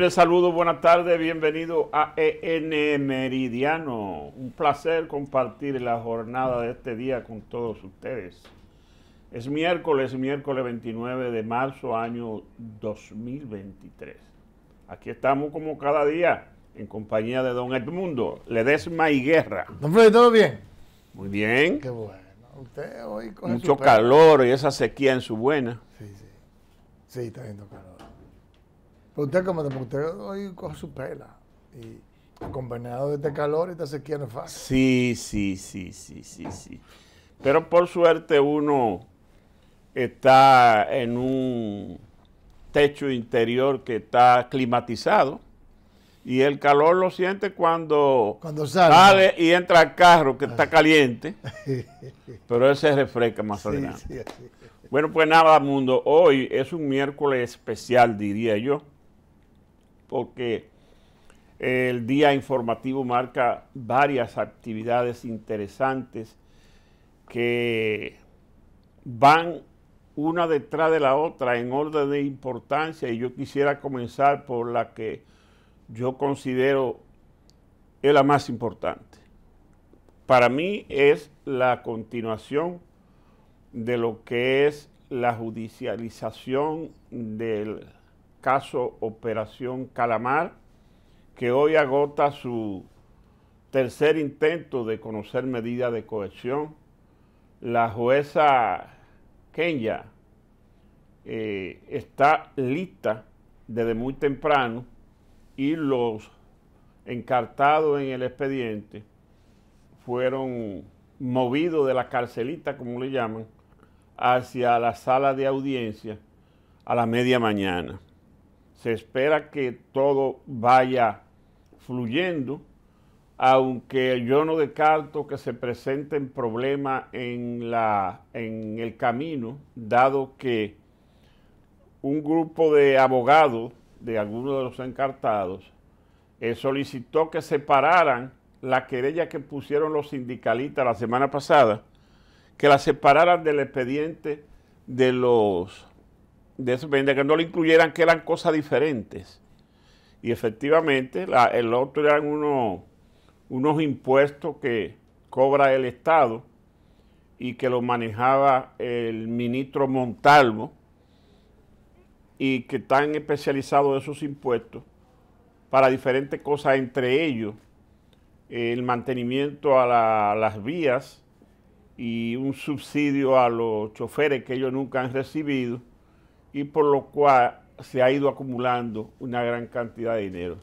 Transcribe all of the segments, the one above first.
les saludo, buenas tardes, bienvenido a EN Meridiano. Un placer compartir la jornada de este día con todos ustedes. Es miércoles, miércoles 29 de marzo, año 2023. Aquí estamos como cada día, en compañía de don Edmundo Ledesma y Guerra. Don ¿todo bien? Muy bien. Qué bueno. Usted hoy con Mucho calor y esa sequía en su buena. Sí, sí. Sí, está viendo calor usted como usted hoy coge su pela. Y acompañado de este calor y esta sequía no Sí, sí, sí, sí, sí, sí. Pero por suerte uno está en un techo interior que está climatizado y el calor lo siente cuando, cuando sale. y entra al carro que está ah. caliente, pero él se refresca más sí, adelante. bueno, pues nada, mundo, hoy es un miércoles especial, diría yo porque el día informativo marca varias actividades interesantes que van una detrás de la otra en orden de importancia y yo quisiera comenzar por la que yo considero es la más importante. Para mí es la continuación de lo que es la judicialización del caso Operación Calamar, que hoy agota su tercer intento de conocer medidas de cohesión. La jueza Kenya eh, está lista desde muy temprano y los encartados en el expediente fueron movidos de la carcelita, como le llaman, hacia la sala de audiencia a la media mañana se espera que todo vaya fluyendo, aunque yo no descarto que se presenten problemas en, la, en el camino, dado que un grupo de abogados de algunos de los encartados eh, solicitó que separaran la querella que pusieron los sindicalistas la semana pasada, que la separaran del expediente de los de eso, de que no lo incluyeran, que eran cosas diferentes. Y efectivamente, el otro eran unos impuestos que cobra el Estado y que lo manejaba el ministro Montalvo y que están especializados esos impuestos para diferentes cosas, entre ellos el mantenimiento a las vías y un subsidio a los choferes que ellos nunca han recibido y por lo cual se ha ido acumulando una gran cantidad de dinero.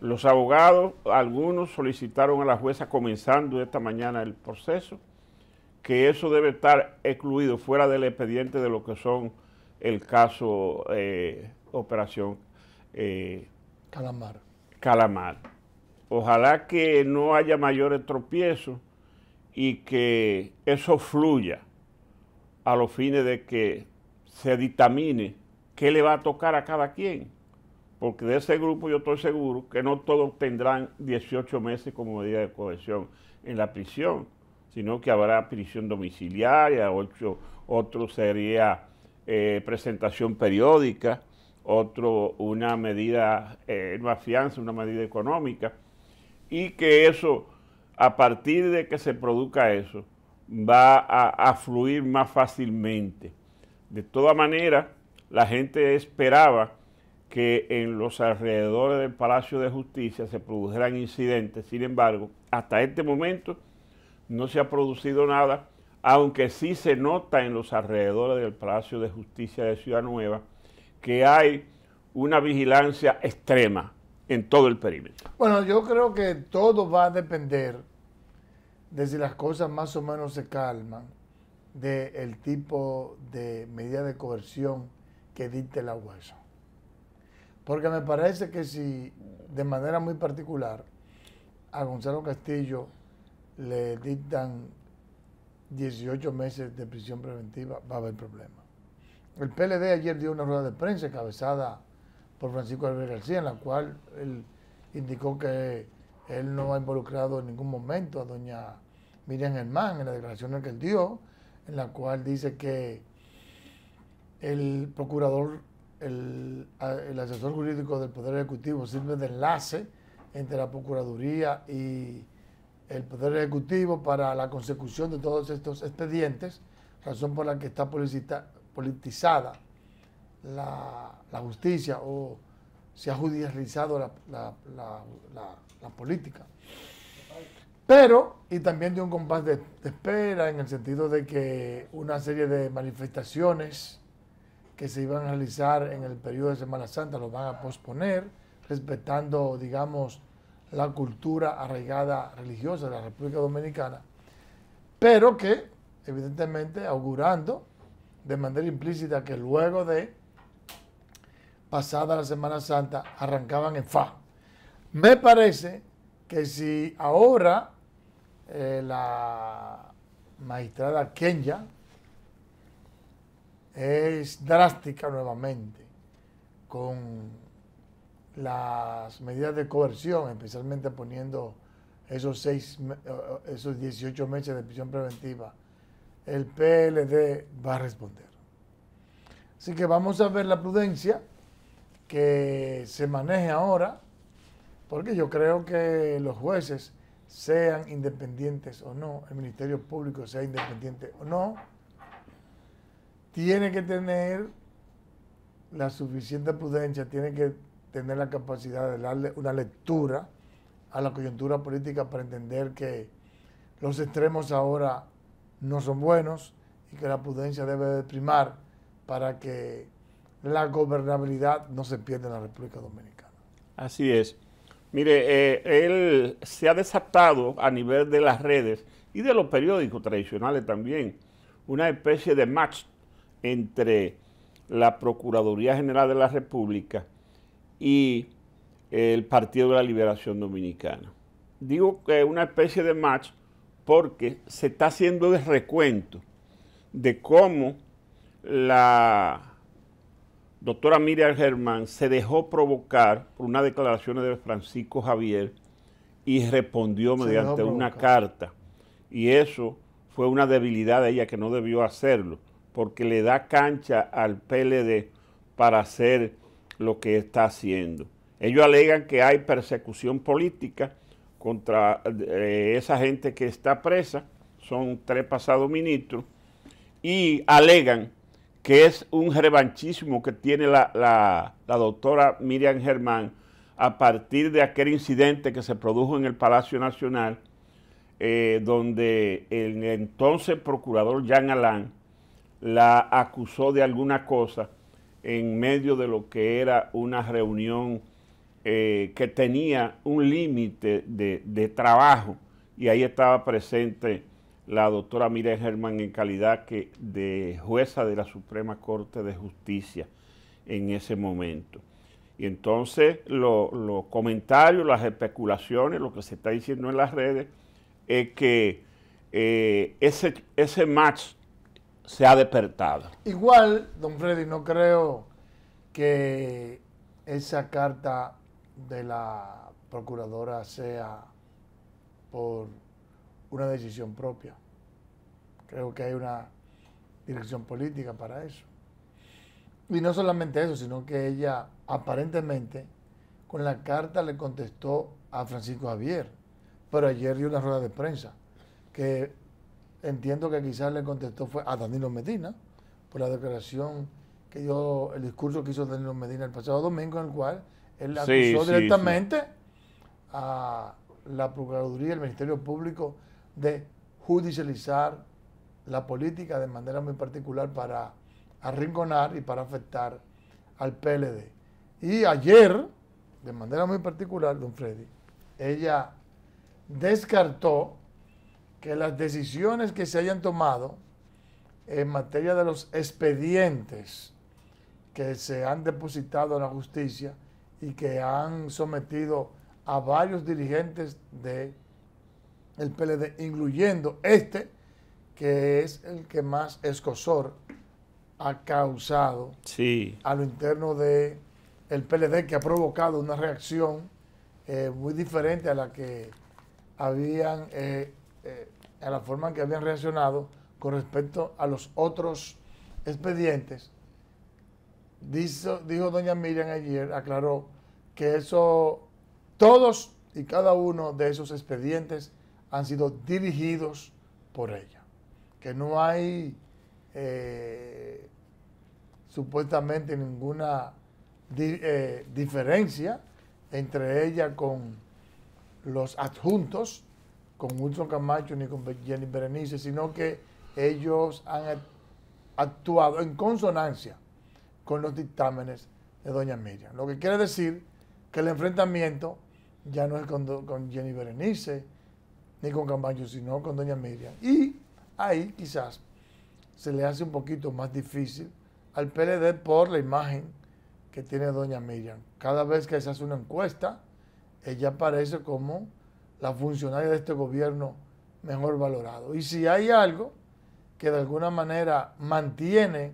Los abogados, algunos solicitaron a la jueza comenzando esta mañana el proceso, que eso debe estar excluido fuera del expediente de lo que son el caso eh, Operación eh, Calamar. Calamar. Ojalá que no haya mayores tropiezos y que eso fluya a los fines de que se dictamine qué le va a tocar a cada quien, porque de ese grupo yo estoy seguro que no todos tendrán 18 meses como medida de cohesión en la prisión, sino que habrá prisión domiciliaria, otro sería eh, presentación periódica, otro una medida, eh, una fianza, una medida económica, y que eso, a partir de que se produzca eso, va a, a fluir más fácilmente. De toda manera, la gente esperaba que en los alrededores del Palacio de Justicia se produjeran incidentes. Sin embargo, hasta este momento no se ha producido nada, aunque sí se nota en los alrededores del Palacio de Justicia de Ciudad Nueva que hay una vigilancia extrema en todo el perímetro. Bueno, yo creo que todo va a depender de si las cosas más o menos se calman del tipo de medida de coerción que dicte la hueso. Porque me parece que si de manera muy particular a Gonzalo Castillo le dictan 18 meses de prisión preventiva, va a haber problema. El PLD ayer dio una rueda de prensa encabezada por Francisco Álvarez García, en la cual él indicó que él no ha involucrado en ningún momento a doña Miriam Hermán en las declaraciones que él dio, en la cual dice que el procurador, el, asesor jurídico del Poder Ejecutivo sirve de enlace entre la Procuraduría y el Poder Ejecutivo para la consecución de todos estos expedientes, razón por la que está politizada la, justicia o se ha judicializado la política pero y también de un compás de, espera en el sentido de que una serie de manifestaciones que se iban a realizar en el periodo de Semana Santa lo van a posponer, respetando, digamos, la cultura arraigada religiosa de la República Dominicana, pero que, evidentemente, augurando de manera implícita que luego de pasada la Semana Santa arrancaban en fa. Me parece que si ahora eh, la magistrada Kenya es drástica nuevamente con las medidas de coerción, especialmente poniendo esos, seis, eh, eh, esos 18 meses de prisión preventiva, el PLD va a responder. Así que vamos a ver la prudencia que se maneje ahora, porque yo creo que los jueces sean independientes o no, el Ministerio Público sea independiente o no, tiene que tener la suficiente prudencia, tiene que tener la capacidad de darle una lectura a la coyuntura política para entender que los extremos ahora no son buenos y que la prudencia debe primar para que la gobernabilidad no se pierda en la República Dominicana. Así es. Mire, eh, él se ha desatado a nivel de las redes y de los periódicos tradicionales también, una especie de match entre la Procuraduría General de la República y el Partido de la Liberación Dominicana. Digo que una especie de match porque se está haciendo el recuento de cómo la doctora Miriam Germán se dejó provocar por una declaración de Francisco Javier y respondió mediante una carta. Y eso fue una debilidad de ella que no debió hacerlo, porque le da cancha al PLD para hacer lo que está haciendo. Ellos alegan que hay persecución política contra eh, esa gente que está presa, son tres pasados ministros, y alegan que es un revanchismo que tiene la, doctora Miriam Germán a partir de aquel incidente que se produjo en el Palacio Nacional, eh, donde el entonces procurador Jean Alain la acusó de alguna cosa en medio de lo que era una reunión eh, que tenía un límite de, de, trabajo y ahí estaba presente la doctora Miriam Germán en calidad de jueza de la Suprema Corte de Justicia en ese momento. Y entonces los comentarios, las especulaciones, lo que se está diciendo en las redes es que eh, ese, ese match se ha despertado. Igual, don Freddy, no creo que esa carta de la procuradora sea por una decisión propia. Creo que hay una dirección política para eso. Y no solamente eso, sino que ella aparentemente con la carta le contestó a Francisco Javier, pero ayer dio una rueda de prensa que entiendo que quizás le contestó fue a Danilo Medina por la declaración que dio, el discurso que hizo Danilo Medina el pasado domingo en el cual él acusó directamente a la Procuraduría, el Ministerio Público de judicializar la política de manera muy particular para arrinconar y para afectar al PLD. Y ayer, de manera muy particular, don Freddy, ella descartó que las decisiones que se hayan tomado en materia de los expedientes que se han depositado en la justicia y que han sometido a varios dirigentes de el PLD, incluyendo este, que es el que más escosor ha causado a lo interno del el PLD, que ha provocado una reacción eh, muy diferente a la que habían, eh, eh, a la forma en que habían reaccionado con respecto a los otros expedientes. Dijo, dijo doña Miriam ayer, aclaró que eso, todos y cada uno de esos expedientes han sido dirigidos por ella. Que no hay eh, supuestamente ninguna eh, diferencia entre ella con los adjuntos, con Wilson Camacho ni con Jenny Berenice, sino que ellos han actuado en consonancia con los dictámenes de doña Miriam. Lo que quiere decir que el enfrentamiento ya no es con Jenny Berenice, ni con Camacho, sino con doña Miriam. Y ahí quizás se le hace un poquito más difícil al PLD por la imagen que tiene doña Miriam. Cada vez que se hace una encuesta, ella aparece como la funcionaria de este gobierno mejor valorado. Y si hay algo que de alguna manera mantiene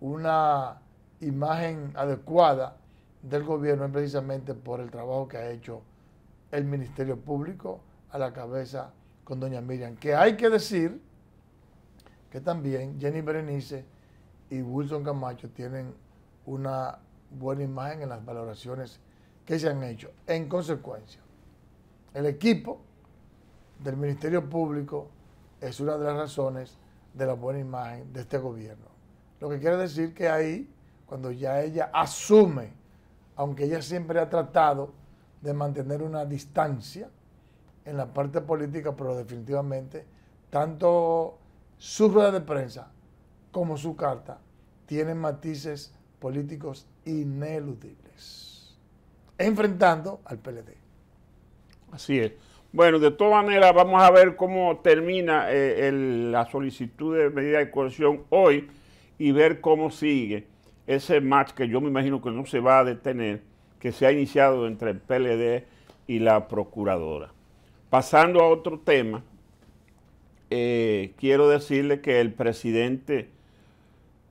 una imagen adecuada del gobierno es precisamente por el trabajo que ha hecho el Ministerio Público a la cabeza con doña Miriam. Que hay que decir que también Jenny Berenice y Wilson Camacho tienen una buena imagen en las valoraciones que se han hecho. En consecuencia, el equipo del Ministerio Público es una de las razones de la buena imagen de este gobierno. Lo que quiere decir que ahí, cuando ya ella asume, aunque ella siempre ha tratado de mantener una distancia, en la parte política, pero definitivamente tanto su rueda de prensa como su carta tienen matices políticos ineludibles, enfrentando al PLD. Así es. Bueno, de todas maneras, vamos a ver cómo termina eh, la solicitud de medida de coerción hoy y ver cómo sigue ese match que yo me imagino que no se va a detener, que se ha iniciado entre el PLD y la procuradora. Pasando a otro tema, eh, quiero decirle que el presidente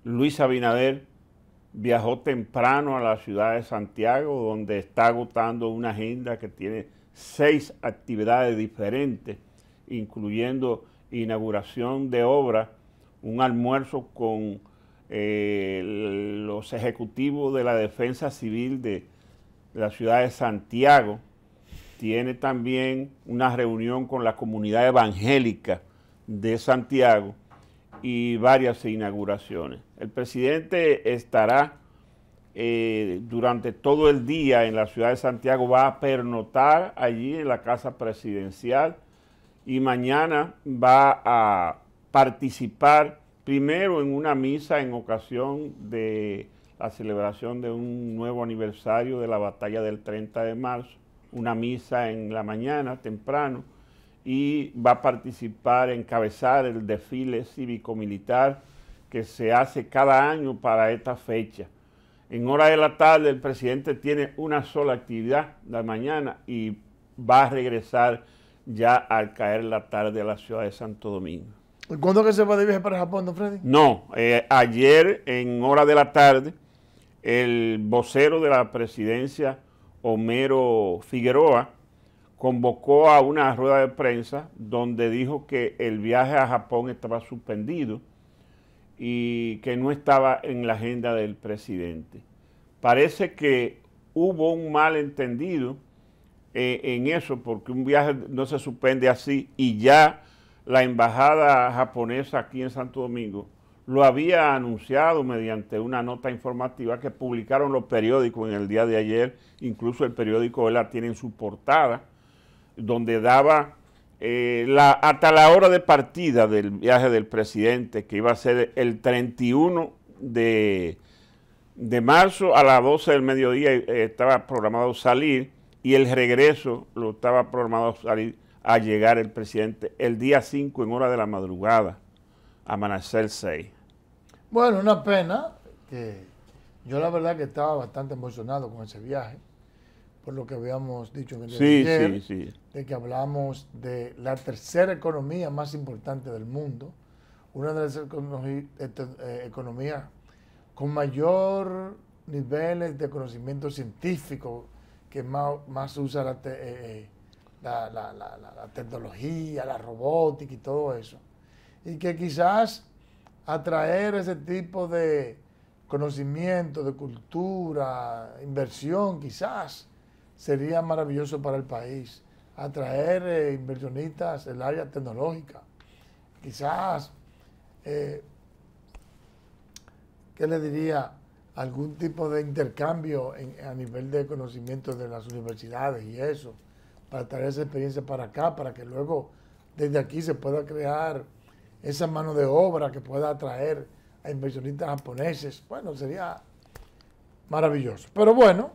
Luis Abinader viajó temprano a la ciudad de Santiago, donde está agotando una agenda que tiene seis actividades diferentes, incluyendo inauguración de obras, un almuerzo con eh, los ejecutivos de la defensa civil de la ciudad de Santiago, tiene también una reunión con la comunidad evangélica de Santiago y varias inauguraciones. El presidente estará eh, durante todo el día en la ciudad de Santiago, va a pernotar allí en la casa presidencial y mañana va a participar primero en una misa en ocasión de la celebración de un nuevo aniversario de la batalla del 30 de marzo una misa en la mañana temprano y va a participar, encabezar el desfile cívico-militar que se hace cada año para esta fecha. En hora de la tarde el presidente tiene una sola actividad, la mañana, y va a regresar ya al caer la tarde a la ciudad de Santo Domingo. ¿Cuándo que se va de viaje para Japón, don Freddy? No, eh, ayer en hora de la tarde el vocero de la presidencia Homero Figueroa, convocó a una rueda de prensa donde dijo que el viaje a Japón estaba suspendido y que no estaba en la agenda del presidente. Parece que hubo un malentendido eh, en eso, porque un viaje no se suspende así y ya la embajada japonesa aquí en Santo Domingo lo había anunciado mediante una nota informativa que publicaron los periódicos en el día de ayer, incluso el periódico él la tiene en su portada, donde daba eh, hasta la hora de partida del viaje del presidente, que iba a ser el 31 de, de marzo a las 12 del mediodía, eh, estaba programado salir y el regreso lo estaba programado salir a llegar el presidente el día 5 en hora de la madrugada, amanecer 6. Bueno, una pena que yo la verdad que estaba bastante emocionado con ese viaje, por lo que habíamos dicho en el sí, de que hablamos de la tercera economía más importante del mundo, una de las eh, economías con mayor niveles de conocimiento científico, que más, usa eh, eh, la, la tecnología, la robótica y todo eso. Y que quizás atraer ese tipo de conocimiento, de cultura, inversión quizás, sería maravilloso para el país. Atraer eh, inversionistas inversionistas el área tecnológica. Quizás, eh, ¿qué le diría? Algún tipo de intercambio a nivel de conocimiento de las universidades y eso, para traer esa experiencia para acá, para que luego desde aquí se pueda crear esa mano de obra que pueda atraer a inversionistas japoneses. Bueno, sería maravilloso. Pero bueno,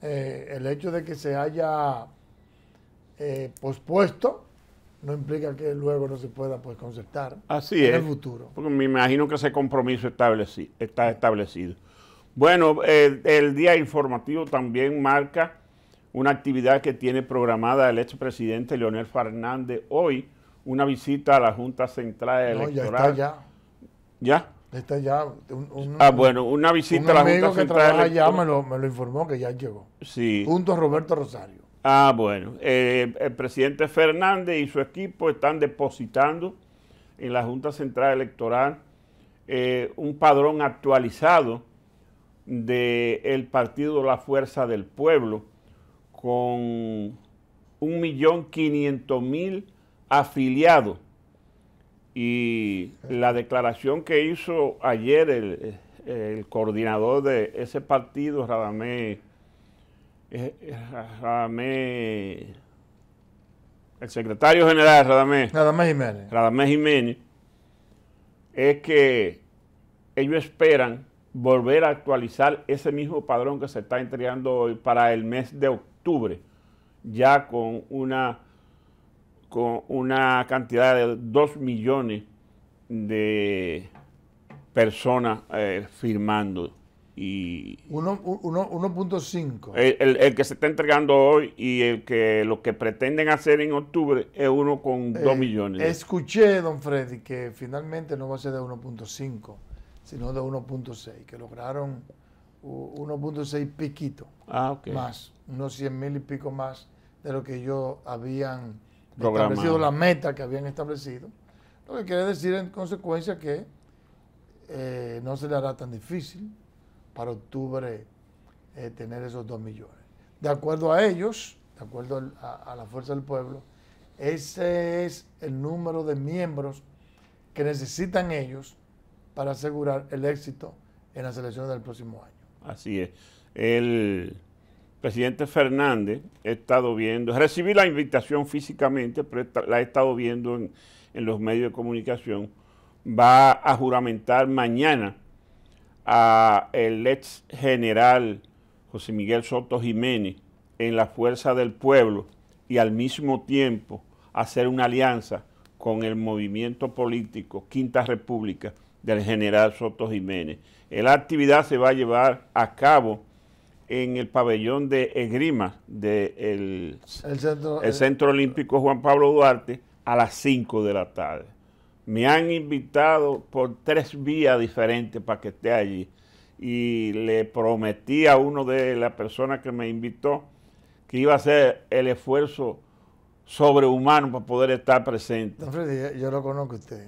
eh, el hecho de que se haya eh, pospuesto no implica que luego no se pueda pues, concertar Así en el futuro. Porque me imagino que ese compromiso está establecido. Bueno, el día informativo también marca una actividad que tiene programada el expresidente Leonel Fernández hoy una visita a la Junta Central Electoral. No, ya está ya. ¿Ya? Está ya. ah, bueno, una visita a la Junta Central Electoral. me lo, informó que ya llegó. Sí. Junto a Roberto Rosario. Ah, bueno. Eh, el presidente Fernández y su equipo están depositando en la Junta Central Electoral eh, un padrón actualizado del de partido La Fuerza del Pueblo con un millón 1.500.000 afiliado. Y la declaración que hizo ayer el, eh, coordinador de ese partido, Radamé, eh, eh, Radamé, el secretario general Radamé, Radamé Radamé Jiménez, es que ellos esperan volver a actualizar ese mismo padrón que se está entregando hoy para el mes de octubre, ya con una con una cantidad de 2 millones de personas eh, firmando. Y 1.5. El, que se está entregando hoy y el que lo que pretenden hacer en octubre es uno con eh, millones. Escuché, don Freddy, que finalmente no va a ser de 1.5, sino de 1.6, que lograron 1.6 piquito ah, más, unos 100 mil y pico más de lo que yo habían Programado. establecido la meta que habían establecido, lo que quiere decir en consecuencia que eh, no se le hará tan difícil para octubre eh, tener esos dos millones. De acuerdo a ellos, de acuerdo a, a, la fuerza del pueblo, ese es el número de miembros que necesitan ellos para asegurar el éxito en las elecciones del próximo año. Así es. El presidente Fernández, he estado viendo, recibí la invitación físicamente, pero la he estado viendo en, los medios de comunicación, va a juramentar mañana al el ex general José Miguel Soto Jiménez en la Fuerza del Pueblo y al mismo tiempo hacer una alianza con el movimiento político Quinta República del general Soto Jiménez. La actividad se va a llevar a cabo en el pabellón de esgrima del el, eh, centro, Olímpico Juan Pablo Duarte a las 5 de la tarde. Me han invitado por tres vías diferentes para que esté allí y le prometí a uno de las personas que me invitó que iba a hacer el esfuerzo sobrehumano para poder estar presente. yo, lo conozco usted.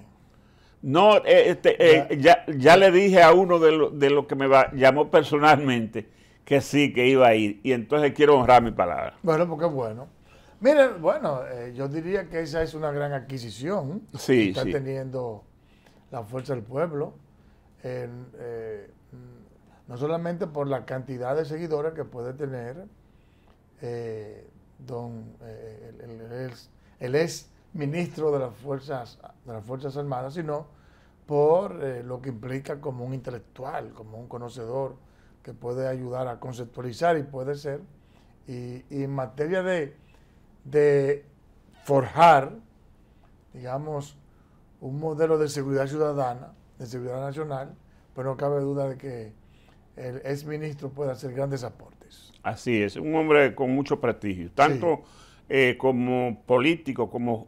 No, eh, este, eh, ya, le dije a uno de los que me llamó personalmente que sí, que iba a ir. Y entonces quiero honrar mi palabra. Bueno, porque bueno. Miren, bueno, eh, yo diría que esa es una gran adquisición. que está teniendo la fuerza del pueblo. Eh, no solamente por la cantidad de seguidores que puede tener eh, don, el, ex, ministro de las fuerzas de las fuerzas armadas, sino por lo que implica como un intelectual, como un conocedor, que puede ayudar a conceptualizar y puede ser. Y, en materia de, forjar, digamos, un modelo de seguridad ciudadana, de seguridad nacional, pues no cabe duda de que el exministro puede hacer grandes aportes. Así es, un hombre con mucho prestigio, tanto eh, como político, como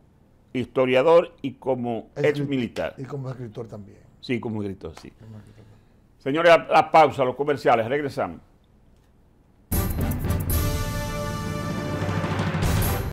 historiador y como exmilitar. Y como escritor también. Sí, como escritor, sí. Señores, la pausa, los comerciales, regresamos.